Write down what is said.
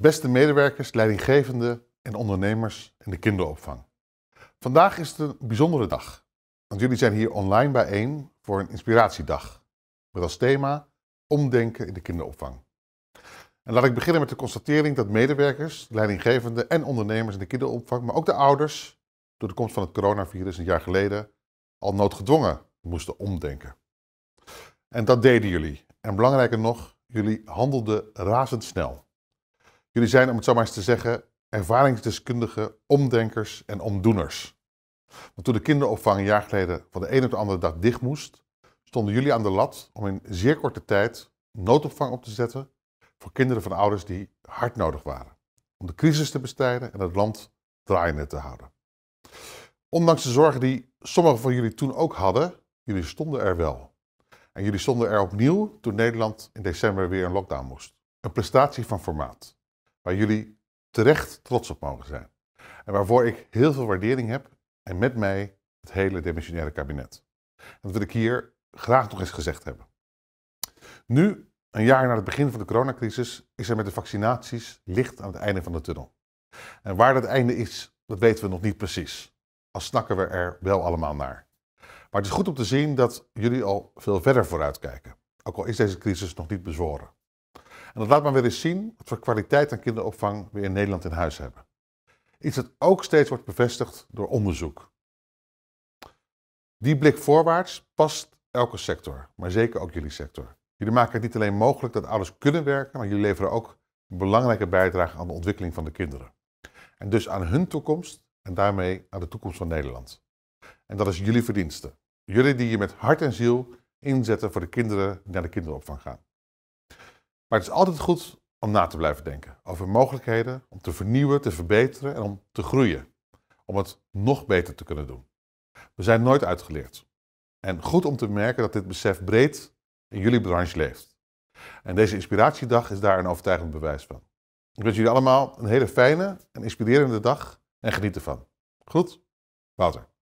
Beste medewerkers, leidinggevenden en ondernemers in de kinderopvang. Vandaag is het een bijzondere dag, want jullie zijn hier online bijeen voor een inspiratiedag met als thema Omdenken in de kinderopvang. En laat ik beginnen met de constatering dat medewerkers, leidinggevenden en ondernemers in de kinderopvang, maar ook de ouders, door de komst van het coronavirus een jaar geleden al noodgedwongen moesten omdenken. En dat deden jullie. En belangrijker nog, jullie handelden razendsnel. Jullie zijn, om het zo maar eens te zeggen, ervaringsdeskundigen, omdenkers en omdoeners. Want toen de kinderopvang een jaar geleden van de een op de andere dag dicht moest, stonden jullie aan de lat om in zeer korte tijd noodopvang op te zetten voor kinderen van ouders die hard nodig waren. Om de crisis te bestrijden en het land draaiende te houden. Ondanks de zorgen die sommigen van jullie toen ook hadden, jullie stonden er wel. En jullie stonden er opnieuw toen Nederland in december weer in lockdown moest. Een prestatie van formaat waar jullie terecht trots op mogen zijn. En waarvoor ik heel veel waardering heb en met mij het hele demissionaire kabinet. Dat wil ik hier graag nog eens gezegd hebben. Nu, een jaar na het begin van de coronacrisis, is er met de vaccinaties licht aan het einde van de tunnel. En waar dat einde is, dat weten we nog niet precies. Al snakken we er wel allemaal naar. Maar het is goed om te zien dat jullie al veel verder vooruitkijken, ook al is deze crisis nog niet bezworen. En dat laat maar weer eens zien wat voor kwaliteit aan kinderopvang we in Nederland in huis hebben. Iets dat ook steeds wordt bevestigd door onderzoek. Die blik voorwaarts past elke sector, maar zeker ook jullie sector. Jullie maken het niet alleen mogelijk dat ouders kunnen werken, maar jullie leveren ook een belangrijke bijdrage aan de ontwikkeling van de kinderen. En dus aan hun toekomst en daarmee aan de toekomst van Nederland. En dat is jullie verdienste. Jullie die je met hart en ziel inzetten voor de kinderen die naar de kinderopvang gaan. Maar het is altijd goed om na te blijven denken over mogelijkheden om te vernieuwen, te verbeteren en om te groeien. Om het nog beter te kunnen doen. We zijn nooit uitgeleerd. En goed om te merken dat dit besef breed in jullie branche leeft. En deze inspiratiedag is daar een overtuigend bewijs van. Ik wens jullie allemaal een hele fijne en inspirerende dag en geniet ervan. Goed? Wouter.